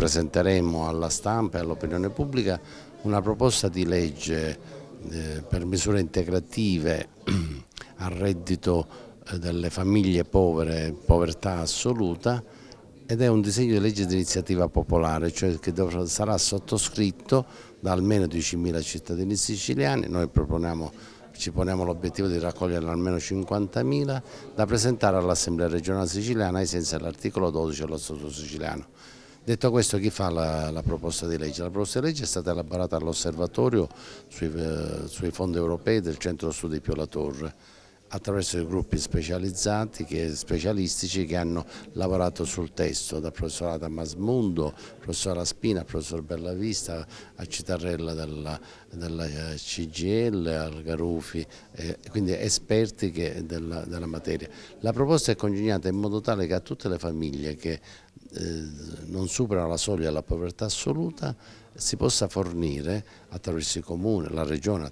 Presenteremo alla stampa e all'opinione pubblica una proposta di legge eh, per misure integrative al reddito eh, delle famiglie povere, povertà assoluta ed è un disegno di legge di iniziativa popolare, cioè che sarà sottoscritto da almeno 10.000 cittadini siciliani, noi proponiamo, ci poniamo l'obiettivo di raccogliere almeno 50.000 da presentare all'Assemblea regionale siciliana ai sensi dell'articolo 12 dello Statuto siciliano. Detto questo chi fa la, la, proposta di legge? La proposta di legge è stata elaborata all'osservatorio sui, eh, sui, fondi europei del centro studi Pio La Torre attraverso i gruppi specializzati, che, specialistici che hanno lavorato sul testo, dal professor Masmundo, professor Aspina, professor Bellavista, a Citarrella della, della eh, CGL, al Garufi, eh, quindi esperti che, della, della, materia. La proposta è congegnata in modo tale che a tutte le famiglie che eh, non superano la soglia della povertà assoluta si possa fornire attraverso i comuni, la regione,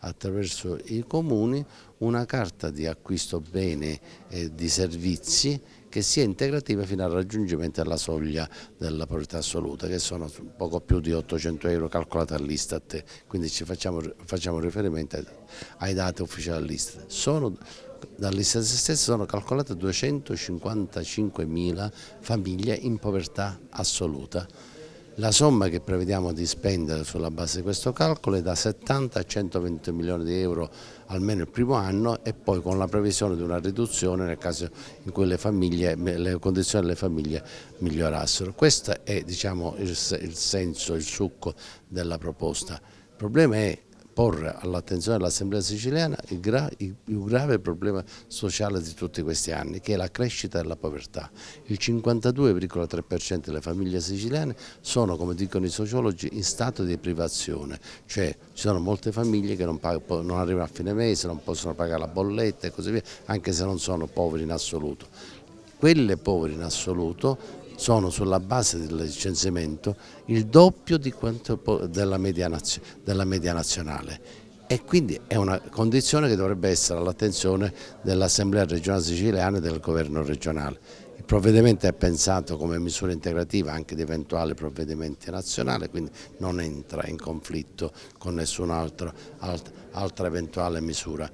attraverso i comuni una carta di acquisto bene e di servizi che sia integrativa fino al raggiungimento della soglia della povertà assoluta che sono poco più di 800 euro calcolata all'Istat, quindi facciamo, facciamo, riferimento ai dati ufficiali all'Istat dall'Istat stesso sono calcolate 255.000 famiglie in povertà assoluta. La somma che prevediamo di spendere sulla base di questo calcolo è da 70 a 120 milioni di euro almeno il primo anno e poi con la previsione di una riduzione nel caso in cui le, famiglie, le condizioni delle famiglie migliorassero. Questo è diciamo, il, il senso, il succo della proposta. Il problema è porre all'attenzione dell'Assemblea siciliana il, gra il, più grave problema sociale di tutti questi anni, che è la crescita della povertà. Il 52,3% delle famiglie siciliane sono, come dicono i sociologi, in stato di privazione, cioè ci sono molte famiglie che non, non arrivano a fine mese, non possono pagare la bolletta e così via, anche se non sono poveri in assoluto. Quelle poveri in assoluto sono sulla base del licenziamento il doppio della media, della media nazionale e quindi è una condizione che dovrebbe essere all'attenzione dell'Assemblea regionale siciliana e del governo regionale. Il provvedimento è pensato come misura integrativa anche di eventuali provvedimenti nazionali, quindi non entra in conflitto con nessun'altra altra eventuale misura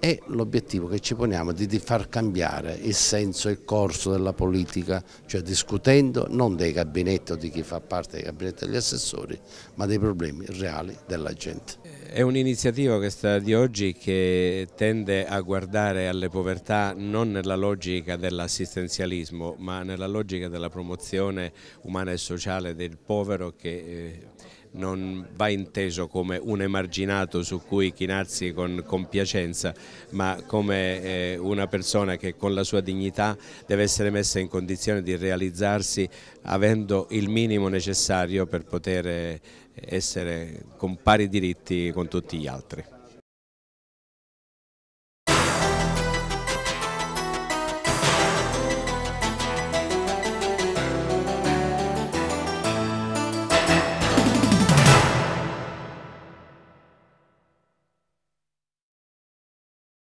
è l'obiettivo che ci poniamo di, di, far cambiare il senso e il corso della politica, cioè discutendo non dei gabinetti o di chi fa parte dei gabinetti degli assessori, ma dei problemi reali della gente. È un'iniziativa questa di oggi che tende a guardare alle povertà non nella logica dell'assistenzialismo, ma nella logica della promozione umana e sociale del povero che eh, non va inteso come un emarginato su cui chinarsi con compiacenza, ma come eh, una persona che con la sua dignità deve essere messa in condizione di realizzarsi avendo il minimo necessario per poter eh, essere con pari diritti con tutti gli altri.